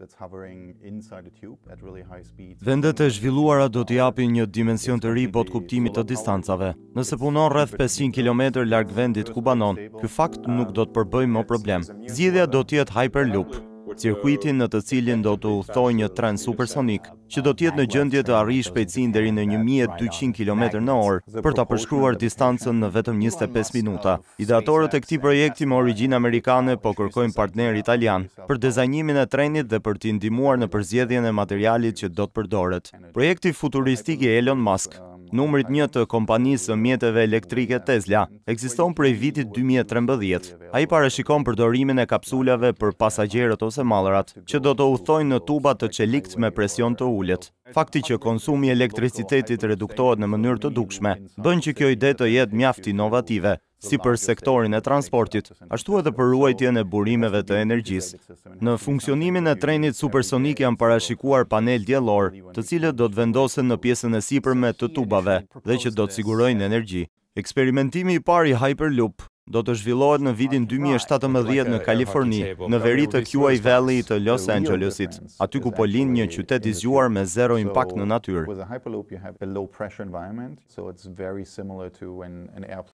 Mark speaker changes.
Speaker 1: that's hovering inside tube at really high Vendet
Speaker 2: e zhvilluara do të japin një dimension të ri bot kuptimit të distancave. Nëse punon rreth 500 km larg vendit ku banon, ky fakt nuk do të përbëjë më problem. Zgjidhja do të jetë hyperloop cirkuitin në të cilin do të uthtoj një tren supersonik, që do tjetë në gjëndje të arri shpejtësin deri në 1200 km në orë për të përshkruar distancën në vetëm 25 minuta. Ideatorët e këti projekti më origin amerikane po kërkojnë partner italian për dezajnimin e trenit dhe për të indimuar në përzjedhjen e materialit që do të përdoret. Projekti futuristik i Elon Musk numërit një të kompanisë të mjetëve elektrike Tesla, eksiston për e vitit 2013. A i parashikon përdorimin e kapsulave për pasajerët ose malërat, që do të uthojnë në tubat të qelikt me presion të ullet. Fakti që konsumi elektricitetit reduktohet në mënyrë të dukshme, bënë që kjo ide të jetë mjafti inovative si për sektorin e transportit, ashtu edhe për ruajtjen e burimeve të energjisë. Në funksionimin e trenit supersonik janë parashikuar panel djelor, të cilët do të vendosen në pjesën e sipërme të tubave dhe që do të sigurojnë energji. Eksperimentimi i pari Hyperloop do të zhvillohet në vidin 2017 në Kaliforni, në veri të Kuai Valley të Los Angelesit, aty ku po linë një qytet i zgjuar me zero impact në natyrë.